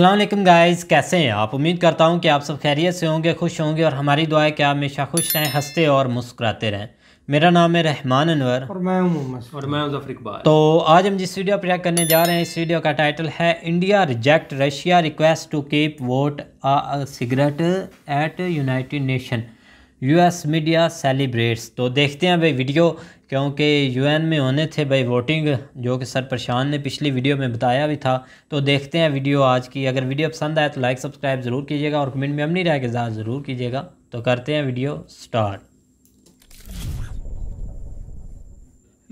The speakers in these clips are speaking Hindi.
अल्लाम गाइज कैसे हैं आप उम्मीद करता हूं कि आप सब खैरियत से होंगे खुश होंगे और हमारी दुआ है कि आप हमेशा खुश रहें हंसते और मुस्कुराते रहें मेरा नाम है रहमान अनवर और मैं हूं मोहम्मद और मैं जफर इकबाल तो आज हम जिस वीडियो प्रयाग करने जा रहे हैं इस वीडियो का टाइटल है India reject Russia request to keep vote secret at United Nation US media celebrates तो देखते हैं भाई वीडियो क्योंकि यूएन में होने थे भाई वोटिंग जो कि सर प्रशांत ने पिछली वीडियो में बताया भी था तो देखते हैं वीडियो आज की अगर वीडियो पसंद आए तो लाइक सब्सक्राइब ज़रूर कीजिएगा और कमेंट में अपनी राय के साथ ज़रूर कीजिएगा तो करते हैं वीडियो स्टार्ट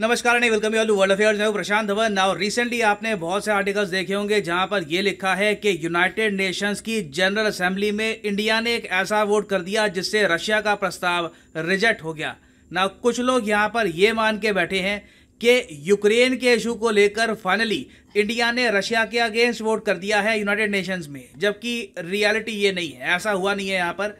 नमस्कार and welcome you world affairs मैं प्रशांत धवन नाउ रिसेंटली आपने बहुत से आर्टिकल्स देखे होंगे जहां पर यह लिखा है कि यूनाइटेड नेशंस की जनरल असेंबली में इंडिया ने एक ऐसा वोट कर दिया जिससे रशिया का प्रस्ताव रिजेक्ट हो गया ना कुछ लोग यहां पर यह मान के बैठे हैं कि यूक्रेन के इशू को लेकर फाइनली इंडिया ने रशिया के अगेंस्ट वोट कर दिया है यूनाइटेड नेशंस में जबकि रियलिटी ये नहीं है ऐसा हुआ नहीं है यहाँ पर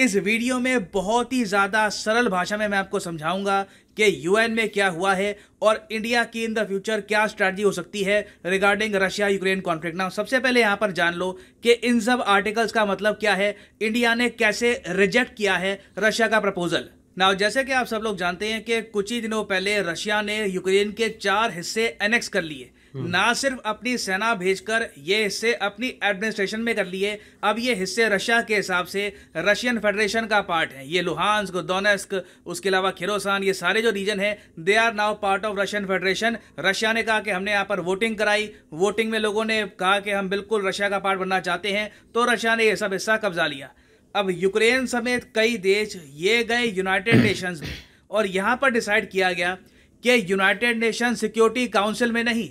इस वीडियो में बहुत ही ज़्यादा सरल भाषा में मैं आपको समझाऊंगा कि यूएन में क्या हुआ है और इंडिया की इन द फ्यूचर क्या स्ट्रैटी हो सकती है रिगार्डिंग रशिया यूक्रेन कॉन्फ्लिक्ट ना सबसे पहले यहाँ पर जान लो कि इन सब आर्टिकल्स का मतलब क्या है इंडिया ने कैसे रिजेक्ट किया है रशिया का प्रपोजल ना जैसे कि आप सब लोग जानते हैं कि कुछ ही दिनों पहले रशिया ने यूक्रेन के चार हिस्से एनेक्स कर लिए हम्म। ना सिर्फ अपनी सेना भेजकर ये हिस्से अपनी एडमिनिस्ट्रेशन में कर लिए अब ये हिस्से रशिया के हिसाब से रशियन फेडरेशन का पार्ट है ये लुहानस्क दोनेस्क उसके अलावा खिरोसान ये सारे जो रीजन है they are now part of Russian federation Russia ने कहा कि हमने यहाँ पर वोटिंग कराई वोटिंग में लोगों ने कहा कि हम बिल्कुल रशिया का पार्ट बनना चाहते हैं तो रशिया ने यह सब हिस्सा कब्जा लिया अब यूक्रेन समेत कई देश ये गए यूनाइटेड नेशंस में और यहाँ पर डिसाइड किया गया कि यूनाइटेड नेशन सिक्योरिटी काउंसिल में नहीं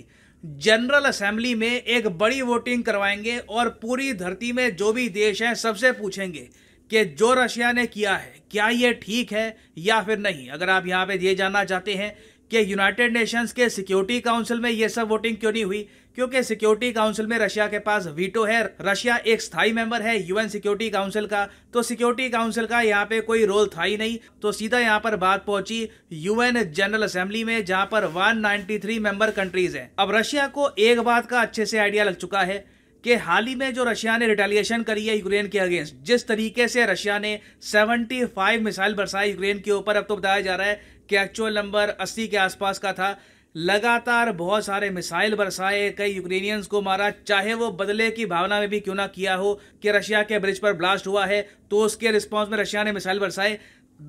जनरल असेंबली में एक बड़ी वोटिंग करवाएंगे और पूरी धरती में जो भी देश हैं सबसे पूछेंगे कि जो रशिया ने किया है क्या ये ठीक है या फिर नहीं अगर आप यहाँ पे ये जानना चाहते हैं कि यूनाइटेड नेशंस के सिक्योरिटी काउंसिल में ये सब वोटिंग क्यों नहीं हुई क्योंकि सिक्योरिटी काउंसिल में रशिया के पास वीटो है रशिया एक स्थायी मेंबर है यूएन सिक्योरिटी काउंसिल का तो सिक्योरिटी काउंसिल का यहाँ पे कोई रोल था ही नहीं तो सीधा यहाँ पर बात पहुंची यूएन जनरल असेंबली में जहाँ पर 193 मेंबर कंट्रीज हैं अब रशिया को एक बात का अच्छे से आइडिया लग चुका है कि हाल ही में जो रशिया ने रिटेलिएशन करी है यूक्रेन के अगेंस्ट जिस तरीके से रशिया ने 75 मिसाइल बरसाई यूक्रेन के ऊपर अब तो बताया जा रहा है कि एक्चुअल नंबर 80 के आसपास का था लगातार बहुत सारे मिसाइल बरसाए कई यूक्रेनियंस को मारा चाहे वो बदले की भावना में भी क्यों ना किया हो कि रशिया के ब्रिज पर ब्लास्ट हुआ है तो उसके रिस्पॉन्स में रशिया ने मिसाइल बरसाए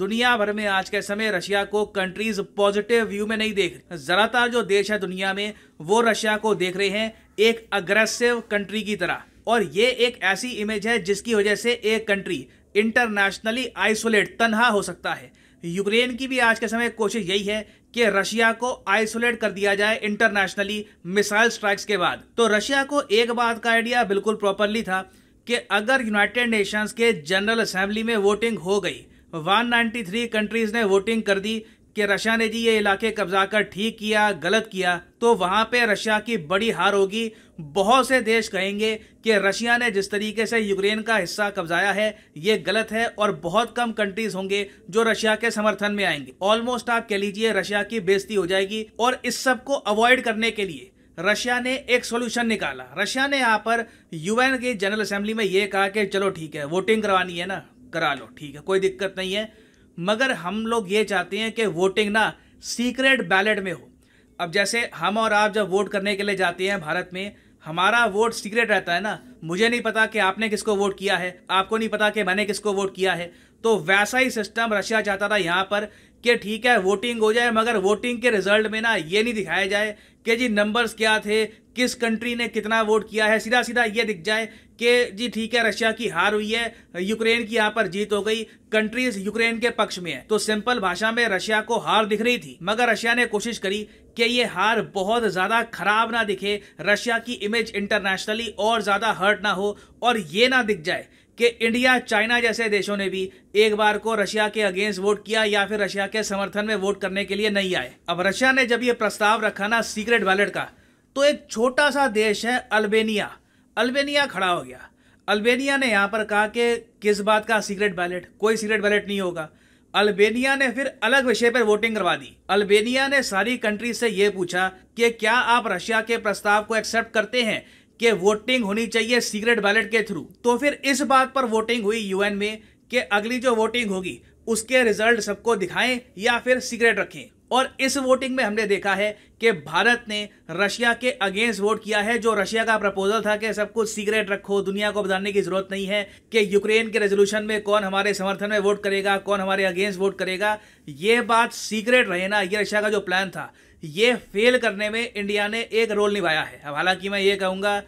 दुनिया भर में आज के समय रशिया को कंट्रीज पॉजिटिव व्यू में नहीं देख ज्यादातर जो देश है दुनिया में वो रशिया को देख रहे हैं एक अग्रेसिव कंट्री की तरह और ये एक ऐसी इमेज है जिसकी वजह से एक कंट्री इंटरनेशनली आइसोलेट तनहा हो सकता है यूक्रेन की भी आज के समय कोशिश यही है कि रशिया को आइसोलेट कर दिया जाए इंटरनेशनली मिसाइल स्ट्राइक्स के बाद तो रशिया को एक बात का आइडिया बिल्कुल प्रॉपरली था कि अगर यूनाइटेड नेशंस के जनरल असेंबली में वोटिंग हो गई 193 कंट्रीज ने वोटिंग कर दी कि रशिया ने जी ये इलाके कब्जा कर ठीक किया गलत किया तो वहाँ पे रशिया की बड़ी हार होगी बहुत से देश कहेंगे कि रशिया ने जिस तरीके से यूक्रेन का हिस्सा कब्जाया है ये गलत है और बहुत कम कंट्रीज होंगे जो रशिया के समर्थन में आएंगे ऑलमोस्ट आप कह लीजिए रशिया की बेजती हो जाएगी और इस सब को अवॉइड करने के लिए रशिया ने एक सोल्यूशन निकाला रशिया ने यहाँ पर यूएन की जनरल असेंबली में ये कहा कि चलो ठीक है वोटिंग करवानी है ना करा लो ठीक है कोई दिक्कत नहीं है मगर हम लोग ये चाहते हैं कि वोटिंग ना सीक्रेट बैलेट में हो अब जैसे हम और आप जब वोट करने के लिए जाते हैं भारत में हमारा वोट सीक्रेट रहता है ना मुझे नहीं पता कि आपने किसको वोट किया है आपको नहीं पता कि मैंने किसको वोट किया है तो वैसा ही सिस्टम रशिया चाहता था यहाँ पर कि ठीक है वोटिंग हो जाए मगर वोटिंग के रिजल्ट में ना ये नहीं दिखाया जाए कि जी नंबर्स क्या थे किस कंट्री ने कितना वोट किया है सीधा सीधा ये दिख जाए कि जी ठीक है रशिया की हार हुई है यूक्रेन की यहाँ पर जीत हो गई कंट्रीज यूक्रेन के पक्ष में है तो सिंपल भाषा में रशिया को हार दिख रही थी मगर रशिया ने कोशिश करी कि ये हार बहुत ज्यादा खराब ना दिखे रशिया की इमेज इंटरनेशनली और ज्यादा हर्ट ना हो और ये ना दिख जाए कि इंडिया चाइना जैसे देशों ने भी एक बार को रशिया के अगेंस्ट वोट किया या फिर रशिया के समर्थन में वोट करने के लिए नहीं आए अब रशिया ने जब ये प्रस्ताव रखा ना सीक्रेट बैलेट का तो एक छोटा सा देश है अल्बेनिया अल्बेनिया खड़ा हो गया अल्बेनिया ने यहाँ पर कहा कि किस बात का सीक्रेट बैलेट कोई सीक्रेट बैलेट नहीं होगा अल्बेनिया ने फिर अलग विषय पर वोटिंग करवा दी अल्बेनिया ने सारी कंट्री से यह पूछा कि क्या आप रशिया के प्रस्ताव को एक्सेप्ट करते हैं कि वोटिंग होनी चाहिए सीक्रेट बैलेट के थ्रू तो फिर इस बात पर वोटिंग हुई यूएन में कि अगली जो वोटिंग होगी उसके रिजल्ट सबको दिखाएं या फिर सीक्रेट रखें और इस वोटिंग में हमने देखा है कि भारत ने रशिया के अगेंस्ट वोट किया है जो रशिया का प्रपोजल था कि सब कुछ सीक्रेट रखो दुनिया को बताने की जरूरत नहीं है कि यूक्रेन के रेजोल्यूशन में कौन हमारे समर्थन में वोट करेगा कौन हमारे अगेंस्ट वोट करेगा ये बात सीक्रेट रहे ना ये रशिया का जो प्लान था ये फेल करने में इंडिया ने एक रोल निभाया है हालांकि मैं ये कहूँगा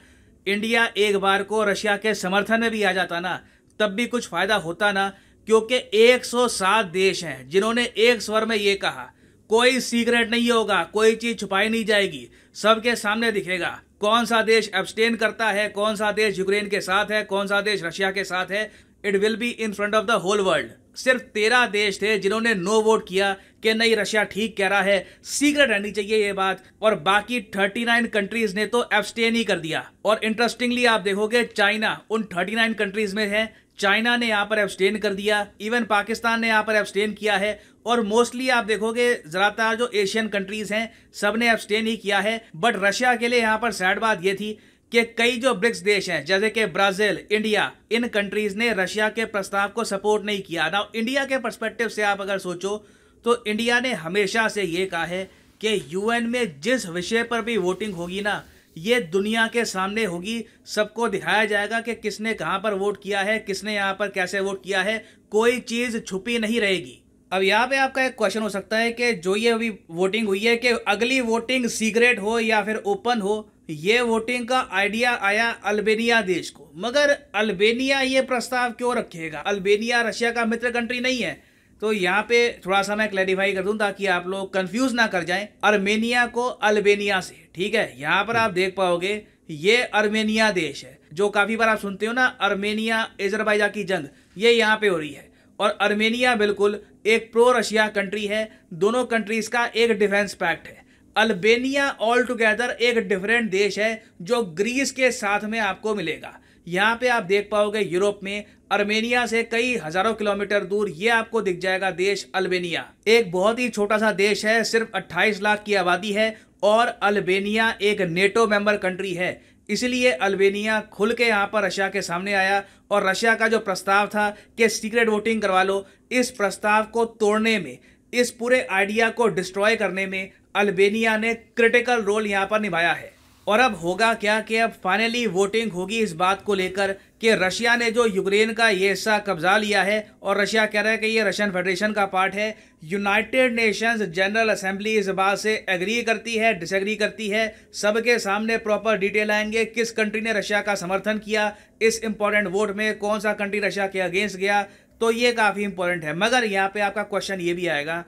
इंडिया एक बार को रशिया के समर्थन में भी आ जाता ना तब भी कुछ फायदा होता ना क्योंकि 107 देश हैं जिन्होंने एक स्वर में ये कहा कोई सीक्रेट नहीं होगा कोई चीज छुपाई नहीं जाएगी सबके सामने दिखेगा कौन सा देश एब्सटेन करता है कौन सा देश यूक्रेन के साथ है कौन सा देश रशिया के साथ है it will be in front of the whole world सिर्फ तेरह देश थे जिन्होंने नो वोट किया कि नहीं रशिया ठीक कह रहा है सीक्रेट रहनी चाहिए ये बात और बाकी 39 कंट्रीज ने तो एब्सटेन ही कर दिया और इंटरेस्टिंगली आप देखोगे चाइना उन 39 कंट्रीज में है चाइना ने यहाँ पर एब्सटेन कर दिया इवन पाकिस्तान ने यहाँ पर एब्सटेन किया है और मोस्टली आप देखोगे ज़्यादातर जो एशियन कंट्रीज़ हैं सब ने एब्सटेन ही किया है बट रशिया के लिए यहाँ पर सैड बात ये थी कि कई जो ब्रिक्स देश हैं जैसे कि ब्राज़ील इंडिया इन कंट्रीज़ ने रशिया के प्रस्ताव को सपोर्ट नहीं किया ना इंडिया के परस्पेक्टिव से आप अगर सोचो तो इंडिया ने हमेशा से ये कहा है कि यूएन में जिस विषय पर भी वोटिंग होगी ना ये दुनिया के सामने होगी सबको दिखाया जाएगा कि किसने कहाँ पर वोट किया है किसने यहाँ पर कैसे वोट किया है कोई चीज़ छुपी नहीं रहेगी अब यहाँ पे आपका एक क्वेश्चन हो सकता है कि जो ये अभी वोटिंग हुई है कि अगली वोटिंग सीक्रेट हो या फिर ओपन हो ये वोटिंग का आइडिया आया अल्बेनिया देश को मगर अल्बेनिया ये प्रस्ताव क्यों रखेगा अल्बेनिया रशिया का मित्र कंट्री नहीं है तो यहाँ पे थोड़ा सा मैं क्लैरिफाई कर दूं ताकि आप लोग कंफ्यूज ना कर जाएं अर्मेनिया को अल्बेनिया से ठीक है यहाँ पर आप देख पाओगे ये अर्मेनिया देश है जो काफ़ी बार आप सुनते हो ना अर्मेनिया एजरबाइजा की जंग ये यहाँ पे हो रही है और अर्मेनिया बिल्कुल एक प्रो रशिया कंट्री है दोनों कंट्रीज का एक डिफेंस पैक्ट है अल्बेनिया ऑल टुगेदर एक डिफरेंट देश है जो ग्रीस के साथ में आपको मिलेगा यहाँ पे आप देख पाओगे यूरोप में अर्मेनिया से कई हजारों किलोमीटर दूर ये आपको दिख जाएगा देश अल्बेनिया एक बहुत ही छोटा सा देश है सिर्फ 28 लाख की आबादी है और अल्बेनिया एक नेटो मेंबर कंट्री है इसलिए अल्बेनिया खुल के यहाँ पर रशिया के सामने आया और रशिया का जो प्रस्ताव था कि सीक्रेट वोटिंग करवा लो इस प्रस्ताव को तोड़ने में इस पूरे आइडिया को डिस्ट्रॉय करने में अल्बेनिया ने क्रिटिकल रोल यहाँ पर निभाया है और अब होगा क्या कि अब फाइनली वोटिंग होगी इस बात को लेकर कि रशिया ने जो यूक्रेन का ये हिस्सा कब्जा लिया है और रशिया कह रहा है कि ये रशियन फेडरेशन का पार्ट है यूनाइटेड नेशंस जनरल असेंबली इस बात से एग्री करती है डिसएग्री करती है सबके सामने प्रॉपर डिटेल आएंगे किस कंट्री ने रशिया का समर्थन किया इस इंपॉर्टेंट वोट में कौन सा कंट्री रशिया के अगेंस्ट गया तो ये काफ़ी इंपॉर्टेंट है मगर यहाँ पर आपका क्वेश्चन ये भी आएगा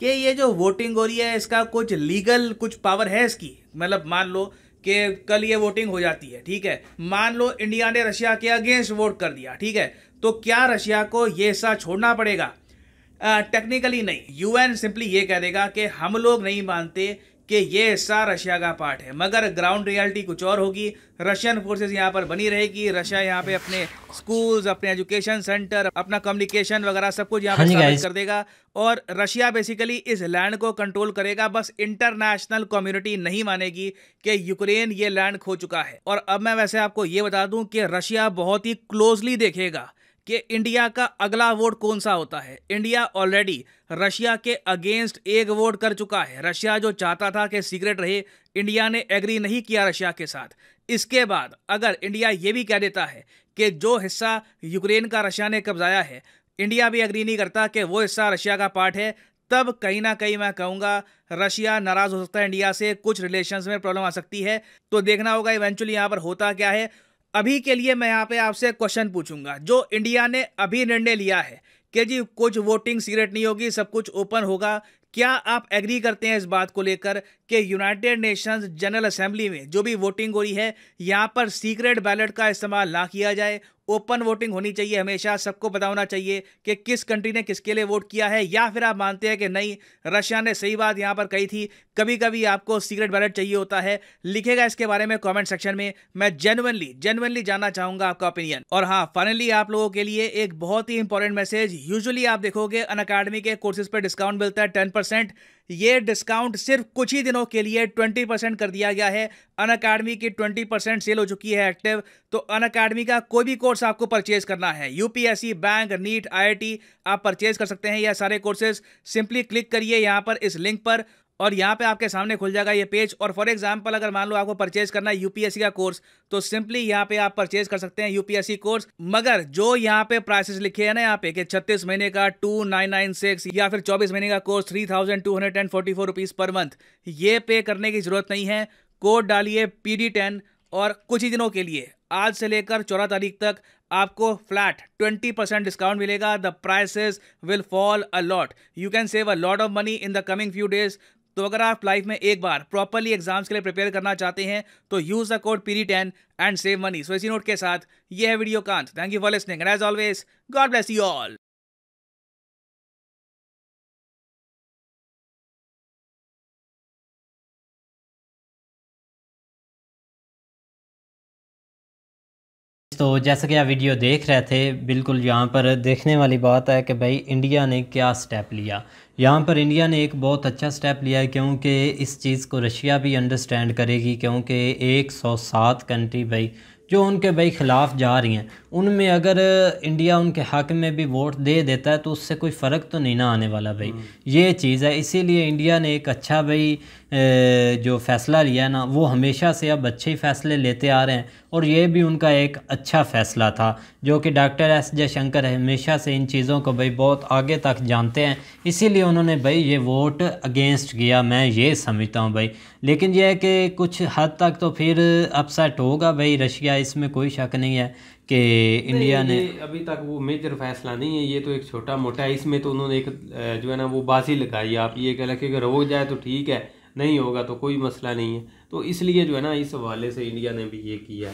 कि ये जो वोटिंग हो रही है इसका कुछ लीगल कुछ पावर है इसकी मतलब मान लो कि कल ये वोटिंग हो जाती है ठीक है मान लो इंडिया ने रशिया के अगेंस्ट वोट कर दिया ठीक है तो क्या रशिया को ये हिस्सा छोड़ना पड़ेगा टेक्निकली नहीं यूएन सिंपली ये कह देगा कि हम लोग नहीं मानते कि ये हिस्सा रशिया का पार्ट है मगर ग्राउंड रियलिटी कुछ और होगी रशियन फोर्सेज यहाँ पर बनी रहेगी रशिया यहाँ पे अपने स्कूल्स अपने एजुकेशन सेंटर अपना कम्युनिकेशन वगैरह सब कुछ यहाँ हाँ पर कर देगा और रशिया बेसिकली इस लैंड को कंट्रोल करेगा बस इंटरनेशनल कम्युनिटी नहीं मानेगी कि यूक्रेन ये लैंड खो चुका है और अब मैं वैसे आपको ये बता दूं कि रशिया बहुत ही क्लोजली देखेगा कि इंडिया का अगला वोट कौन सा होता है इंडिया ऑलरेडी रशिया के अगेंस्ट एक वोट कर चुका है रशिया जो चाहता था कि सीक्रेट रहे इंडिया ने एग्री नहीं किया रशिया के साथ इसके बाद अगर इंडिया ये भी कह देता है कि जो हिस्सा यूक्रेन का रशिया ने कब्जाया है इंडिया भी एग्री नहीं करता कि वो हिस्सा रशिया का पार्ट है तब कहीं ना कहीं मैं कहूँगा रशिया नाराज़ हो सकता है इंडिया से कुछ रिलेशंस में प्रॉब्लम आ सकती है तो देखना होगा इवेंचुअली यहाँ पर होता क्या है अभी के लिए मैं यहाँ पे आपसे क्वेश्चन पूछूंगा जो इंडिया ने अभी निर्णय लिया है कि जी कुछ वोटिंग सीक्रेट नहीं होगी सब कुछ ओपन होगा क्या आप एग्री करते हैं इस बात को लेकर कि यूनाइटेड नेशंस जनरल असेंबली में जो भी वोटिंग हो रही है यहाँ पर सीक्रेट बैलेट का इस्तेमाल ना किया जाए ओपन वोटिंग होनी चाहिए हमेशा सबको पता होना चाहिए कि किस कंट्री ने किसके लिए वोट किया है या फिर आप मानते हैं कि नहीं रशिया ने सही बात यहाँ पर कही थी कभी कभी आपको सीक्रेट बैलेट चाहिए होता है लिखेगा इसके बारे में कॉमेंट सेक्शन में मैं जेनुअनली जेनुअनली जानना चाहूंगा आपका ओपिनियन और हाँ फाइनली आप लोगों के लिए एक बहुत ही इंपॉर्टेंट मैसेज यूजली आप देखोगे अन के कोर्सेज पर डिस्काउंट मिलता है टेन ये डिस्काउंट सिर्फ कुछ ही दिनों के लिए 20 परसेंट कर दिया गया है अन अकाडमी की 20 परसेंट सेल हो चुकी है एक्टिव तो अन अकाडमी का कोई भी कोर्स आपको परचेज करना है यूपीएससी बैंक नीट आईआईटी आप परचेज कर सकते हैं यह सारे कोर्सेज सिंपली क्लिक करिए यहाँ पर इस लिंक पर और यहाँ पे आपके सामने खुल जाएगा ये पेज और फॉर एग्जांपल अगर मान लो आपको परचेज करना है यूपीएससी का कोर्स तो सिंपली यहाँ पे आप परचेज कर सकते हैं यूपीएससी कोर्स मगर जो यहाँ पे प्राइसेस लिखे हैं ना यहाँ पे कि 36 महीने का 2996 या फिर 24 महीने का कोर्स 3244 रुपीस पर मंथ ये पे करने की जरूरत नहीं है कोड डालिए पी और कुछ ही दिनों के लिए आज से लेकर चौदह तारीख तक आपको फ्लैट 20 परसेंट डिस्काउंट मिलेगा the prices will fall a lot you can save a lot of money in the coming few days तो अगर आप लाइफ में एक बार प्रॉपरली एग्जाम्स के लिए प्रिपेयर करना चाहते हैं तो यूज़ द कोड पीरी ten and save money so इसी नोट के साथ ये है वीडियो कांत thank you for listening as always God bless you all तो जैसा कि आप वीडियो देख रहे थे बिल्कुल यहाँ पर देखने वाली बात है कि भाई इंडिया ने क्या स्टेप लिया यहाँ पर इंडिया ने एक बहुत अच्छा स्टेप लिया है क्योंकि इस चीज़ को रशिया भी अंडरस्टैंड करेगी क्योंकि 107 कंट्री भाई जो उनके भाई खिलाफ जा रही हैं उनमें अगर इंडिया उनके हक में भी वोट दे देता है तो उससे कोई फ़र्क तो नहीं ना आने वाला भाई हम्म। ये चीज़ है इसीलिए इंडिया ने एक अच्छा भाई जो फ़ैसला लिया ना वो हमेशा से अब अच्छे फ़ैसले लेते आ रहे हैं और ये भी उनका एक अच्छा फ़ैसला था जो कि डॉक्टर एस जयशंकर हमेशा से इन चीज़ों को भाई बहुत आगे तक जानते हैं इसीलिए उन्होंने भाई ये वोट अगेंस्ट किया मैं ये समझता हूँ भाई लेकिन यह है कि कुछ हद तक तो फिर अपसेट होगा भाई रशिया इसमें कोई शक नहीं है कि इंडिया ने अभी तक वो मेजर फैसला नहीं है ये तो एक छोटा मोटा है इसमें तो उन्होंने एक जो है ना वो बाजी लगाई आप ये कह रखे अगर हो जाए तो ठीक है नहीं होगा तो कोई मसला नहीं है तो इसलिए जो है ना इस हवाले से इंडिया ने भी ये किया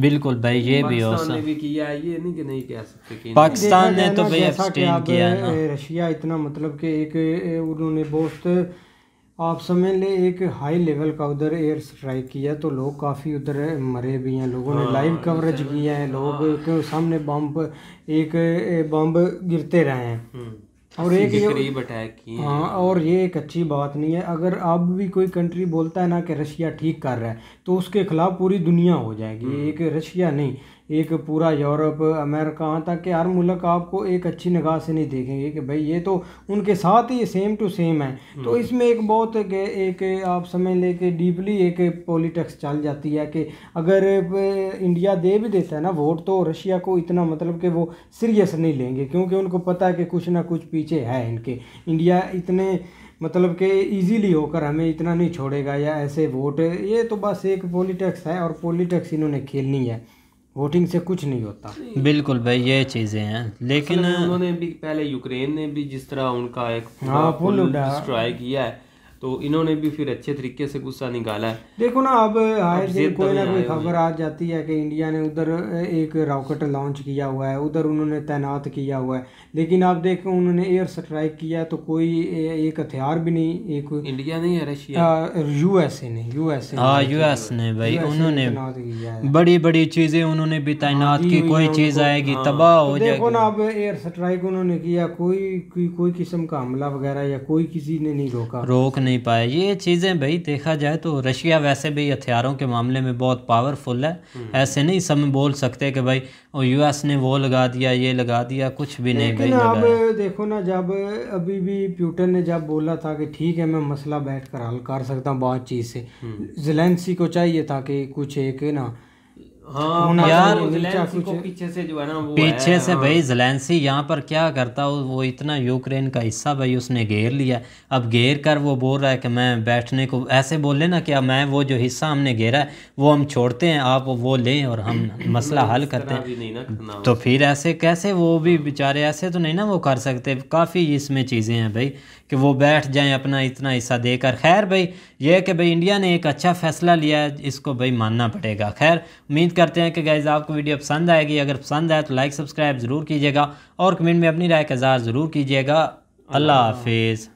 बिल्कुल भाई ये भी हो ने भी किया है ये नहीं कि नहीं कह सकते पाकिस्तान ने तो भाई किया रशिया इतना मतलब कि एक उन्होंने बहुत आप समझ ले एक हाई लेवल का उधर एयर स्ट्राइक किया तो लोग काफ़ी उधर मरे भी हैं लोगों ने हाँ, लाइव कवरेज किया है लोग हाँ। के सामने बम एक बम गिरते रहे हैं हम्म। और एक ये हाँ और ये एक अच्छी बात नहीं है अगर अब भी कोई कंट्री बोलता है ना कि रशिया ठीक कर रहा है तो उसके खिलाफ पूरी दुनिया हो जाएगी हम्म। एक रशिया नहीं एक पूरा यूरोप अमेरिका तक के हर मुल्क आपको एक अच्छी निगाह से नहीं देखेंगे कि भाई ये तो उनके साथ ही सेम टू सेम है हम्म। तो इसमें एक बहुत एक, एक आप लें लेके डीपली एक पॉलिटिक्स चल जाती है कि अगर इंडिया दे भी देता है ना वोट तो रशिया को इतना मतलब कि वो सीरियस नहीं लेंगे क्योंकि उनको पता है कि कुछ ना कुछ पीछे है इनके इंडिया इतने मतलब कि इजीली होकर हमें इतना नहीं छोड़ेगा या ऐसे वोट ये तो बस एक पॉलिटिक्स है और पॉलिटिक्स इन्होंने खेलनी है वोटिंग से कुछ नहीं होता बिल्कुल भाई ये चीज़ें हैं लेकिन उन्होंने भी पहले यूक्रेन ने भी जिस तरह उनका एक हाँ पुल डिस्ट्रॉय किया है तो इन्होंने भी फिर अच्छे तरीके से गुस्सा निकाला है देखो ना अब आए दिन कोई ना कोई खबर आ जाती है कि इंडिया ने उधर एक रॉकेट लॉन्च किया हुआ है उधर उन्होंने तैनात किया हुआ है लेकिन आप देखो उन्होंने एयर स्ट्राइक किया तो कोई एक हथियार भी नहीं एक इंडिया नहीं है रशिया यूएसए ने यूएसए हाँ, यूएस ने भाई उन्होंने बड़ी बड़ी चीज़ें उन्होंने भी हाँ, तैनात की कोई चीज़ आएगी हाँ। तबाह हो तो जाएगी देखो ना अब एयर स्ट्राइक उन्होंने किया कोई कोई किस्म का हमला वगैरह या कोई किसी ने नहीं रोका रोक नहीं नहीं पाया ये चीज़ें भाई देखा जाए तो रशिया वैसे भी हथियारों के मामले में बहुत पावरफुल है हम्म। ऐसे नहीं सब बोल सकते कि भाई और यूएस ने वो लगा दिया ये लगा दिया कुछ भी नहीं भाई अब देखो ना जब अभी भी प्यूटन ने जब बोला था कि ठीक है मैं मसला बैठ कर हल कर सकता हूँ बातचीत से जिलेंसी हम्म। को चाहिए था कि कुछ एक ना हाँ यार को पीछे से जो है ना वो पीछे से हाँ। भाई जलेंसी यहाँ पर क्या करता वो इतना यूक्रेन का हिस्सा भाई उसने घेर लिया अब घेर कर वो बोल रहा है कि मैं बैठने को ऐसे बोले ना कि मैं वो जो हिस्सा हमने घेरा है वो हम छोड़ते हैं आप वो लें और हम मसला हल करते हैं तो फिर ऐसे कैसे वो भी हाँ। बेचारे ऐसे तो नहीं ना वो कर सकते काफ़ी इसमें चीज़ें हैं भाई कि वो बैठ जाएं अपना इतना हिस्सा देकर खैर भाई यह कि भाई इंडिया ने एक अच्छा फैसला लिया है इसको भाई मानना पड़ेगा खैर उम्मीद करते हैं कि गैज़ आपको वीडियो पसंद आएगी अगर पसंद आए तो लाइक सब्सक्राइब ज़रूर कीजिएगा और कमेंट में अपनी राय का इजहार ज़रूर कीजिएगा अल्लाह हाफिज़